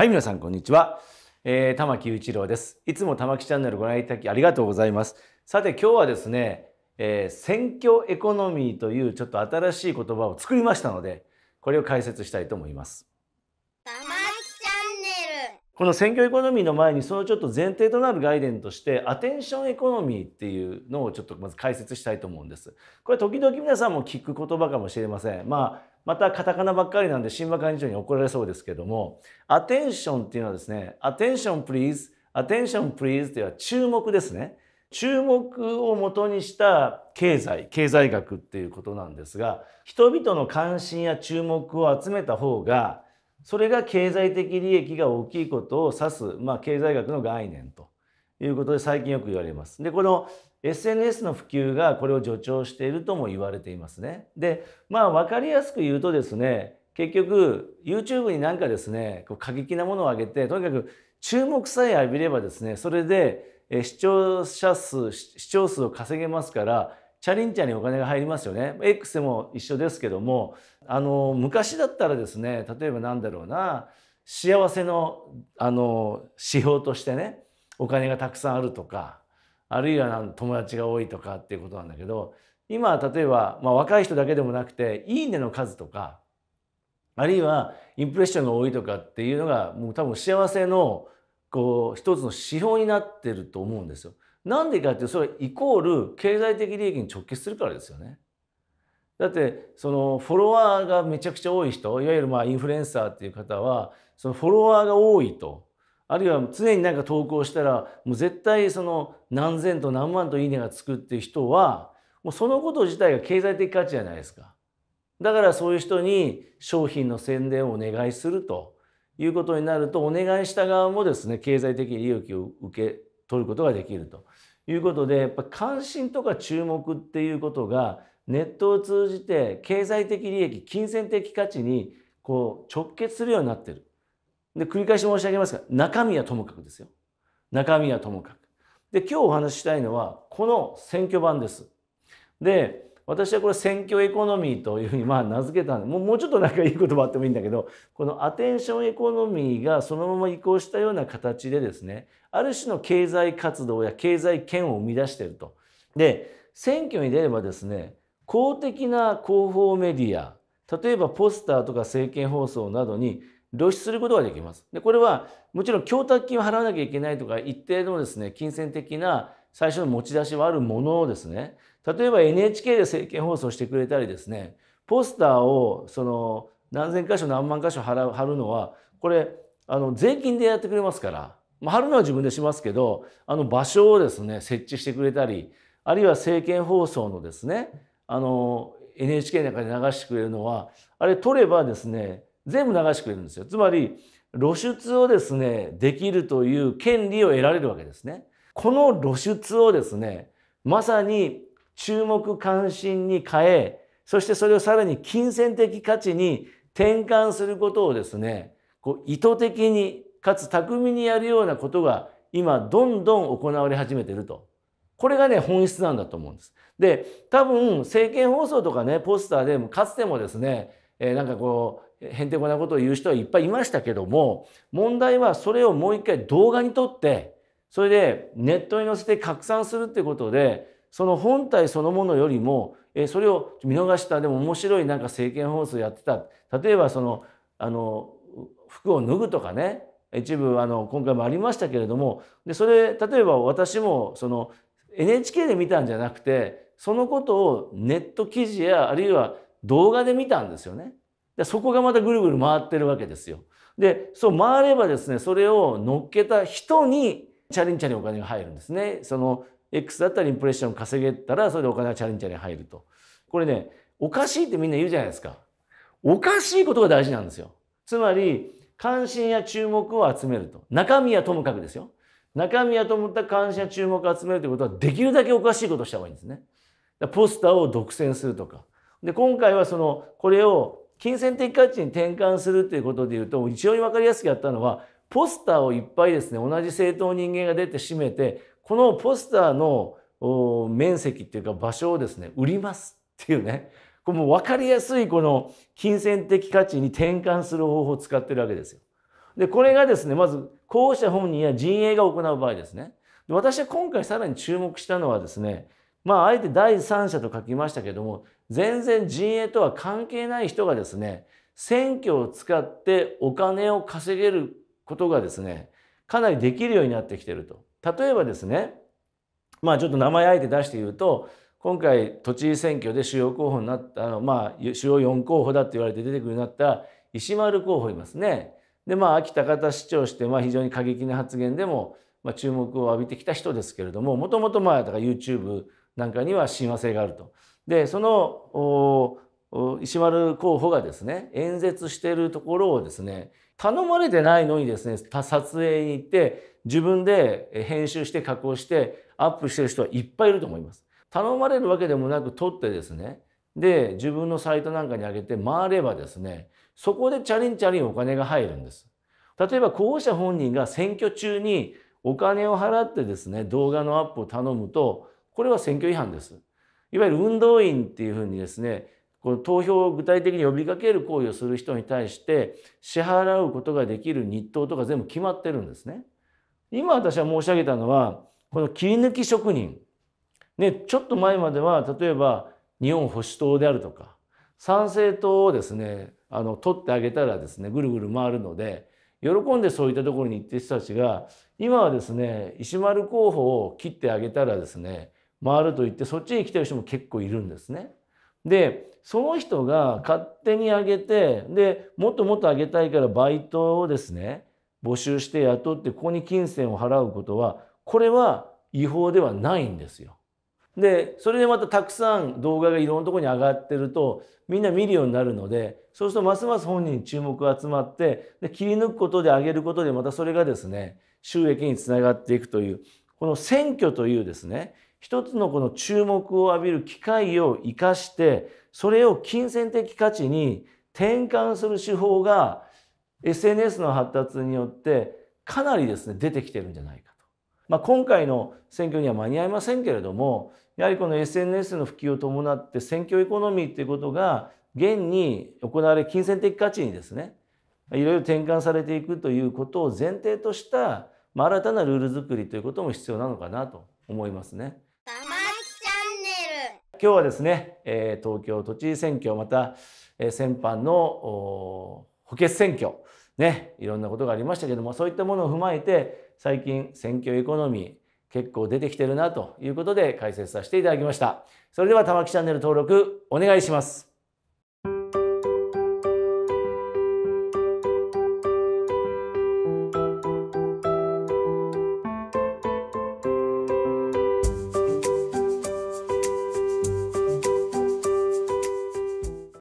はい、皆さん、こんにちは。えー、玉木雄一郎です。いつも玉木チャンネルご覧いただきありがとうございます。さて、今日はですね、えー、選挙エコノミーというちょっと新しい言葉を作りましたので、これを解説したいと思います。玉木チャンネル。この選挙エコノミーの前に、そのちょっと前提となる概念として、アテンションエコノミーっていうのをちょっとまず解説したいと思うんです。これ時々皆さんも聞く言葉かもしれません。まあまたカタカナばっかりなんで新馬会長に怒られそうですけどもアテンションっていうのはですねアテンションプリーズアテンションプリーズっていうのは注目ですね注目をもとにした経済経済学っていうことなんですが人々の関心や注目を集めた方がそれが経済的利益が大きいことを指す、まあ、経済学の概念ということで最近よく言われます。でこの SNS の普及がこれを助長しているとも言われていますね。でまあ分かりやすく言うとですね結局 YouTube になんかですねこう過激なものを上げてとにかく注目さえ浴びればですねそれで視聴者数視聴数を稼げますからチャリンチャにお金が入りますよね。X でも一緒ですけどもあの昔だったらですね例えばなんだろうな幸せのあの指標としてねお金がたくさんあるとかあるいは友達が多いとかっていうことなんだけど今は例えば、まあ、若い人だけでもなくて「いいね」の数とかあるいはインプレッションが多いとかっていうのがもう多分幸せのこう一つの指標になってると思うんですよ。なんでかっていうとそれはイコール経済的利益に直結するからですよね。だってそのフォロワーがめちゃくちゃ多い人いわゆるまあインフルエンサーっていう方はそのフォロワーが多いとあるいは常になんか投稿したらもう絶対その何千と何万といいねがつくっていう人はもうそのこと自体が経済的価値じゃないですか。だからそういう人に商品の宣伝をお願いするということになるとお願いした側もですね経済的利益を受け取ることができるということでやっぱ関心とか注目っていうことがネットを通じて経済的利益金銭的価値にこう直結するようになってる。で、繰り返し申し上げますが、中身はともかくですよ。中身はともかく。で、今日お話ししたいのは、この選挙版です。で、私はこれ選挙エコノミーというふうにまあ名付けたんでもうもうちょっとなんかいい言葉あってもいいんだけどこのアテンションエコノミーがそのまま移行したような形でですねある種の経済活動や経済圏を生み出していると。で選挙に出ればですね公的な広報メディア例えばポスターとか政見放送などに露出することができます。でこれはもちろん供託金を払わなきゃいけないとか一定のですね金銭的な最初の持ち出しはあるものをですね例えば NHK で政見放送してくれたりですねポスターをその何千箇所何万箇所払う貼るのはこれあの税金でやってくれますから、まあ、貼るのは自分でしますけどあの場所をですね設置してくれたりあるいは政見放送のですねあの NHK なんかで流してくれるのはあれ取ればですね全部流してくれるんですよ。つまり露出をですねできるという権利を得られるわけですね。この露出をですねまさに注目関心に変えそしてそれをさらに金銭的価値に転換することをですねこう意図的にかつ巧みにやるようなことが今どんどん行われ始めてると。これがね本質なんだと思うんです。で多分政見放送とかねポスターでもかつてもですねえー、なんかこうへんてこなことを言う人はいっぱいいましたけども問題はそれをもう一回動画に撮ってそれでネットに載せて拡散するってことでその本体そのものよりも、えー、それを見逃したでも面白いなんか政見放送やってた例えばそのあの服を脱ぐとかね一部あの今回もありましたけれどもでそれ例えば私もその NHK で見たんじゃなくてそのことをネット記事やあるいは動画で見たんですよね。でそこがまたぐるぐる回ってるわけですよ。でそう回ればですねそれを乗っけた人にチャリンチャリンお金が入るんですね。その X だったらインプレッション稼げたらそれでお金がチャリンチャリン入ると。これねおかしいってみんな言うじゃないですか。おかしいことが大事なんですよ。つまり関心や注目を集めると。中身はともかくですよ。中身はともかく関心や注目を集めるということはできるだけおかしいことをした方がいいんですね。ポスターを独占するとかで今回はそのこれを金銭的価値に転換するということでいうと一応に分かりやすくやったのはポスターをいっぱいですね同じ政党人間が出て占めてこのポスターの面積っていうか場所をですね売りますっていうねこれも分かりやすいこの金銭的価値に転換する方法を使ってるわけですよ。でこれがですねまず候補者本人や陣営が行う場合ですね。私は今回さらに注目したのはですねまああえて第三者と書きましたけども全然陣営とは関係ない人がですね選挙を使ってお金を稼げることがですねかなりできるようになってきてると。例えばですねまあちょっと名前あえて出して言うと今回都知事選挙で主要候補になったあのまあ主要4候補だって言われて出てくるようになった石丸候補いますね。でまあ秋田方市長してまあ非常に過激な発言でもまあ注目を浴びてきた人ですけれどももともとまあだから YouTube なんかには親和性があると。でその石丸候補がですね演説してるところをですね頼まれてないのにですね撮影に行って自分で編集して加工してアップしてる人はいっぱいいると思います。頼まれるわけでもなく撮ってですねで自分のサイトなんかに上げて回ればですねそこでチャリンチャリンお金が入るんです。例えば候補者本人が選挙中にお金を払ってですね動画のアップを頼むとこれは選挙違反です。いわゆる運動員っていうふうにですね、この投票を具体的に呼びかける行為をする人に対して支払うことができる日当とか全部決まってるんですね。今私は申し上げたのは、この切り抜き職人。ね、ちょっと前までは例えば日本保守党であるとか、参政党をですね、あの、取ってあげたらですね、ぐるぐる回るので、喜んでそういったところに行ってる人たちが、今はですね、石丸候補を切ってあげたらですね、回ると言ってそっちに来てる人も結構いるんですね。でその人が勝手に上げてでもっともっと上げたいからバイトをですね募集して雇ってここに金銭を払うことはこれは違法ではないんですよ。でそれでまたたくさん動画がいろんなとこに上がってるとみんな見るようになるのでそうするとますます本人に注目が集まってで切り抜くことで上げることでまたそれがですね収益につながっていくというこの選挙というですね一つのこの注目を浴びる機会を生かしてそれを金銭的価値に転換する手法が SNS の発達によってかなりですね出てきてるんじゃないかと、まあ、今回の選挙には間に合いませんけれどもやはりこの SNS の普及を伴って選挙エコノミーっていうことが現に行われ金銭的価値にですねいろいろ転換されていくということを前提とした、新たなルール作りということも必要なのかなと思いますね。今日はですね、えー、東京都知事選挙また、えー、先般の補欠選挙ねいろんなことがありましたけどもそういったものを踏まえて最近選挙エコノミー結構出てきてるなということで解説させていただきました。それでは玉木チャンネル登録お願いします。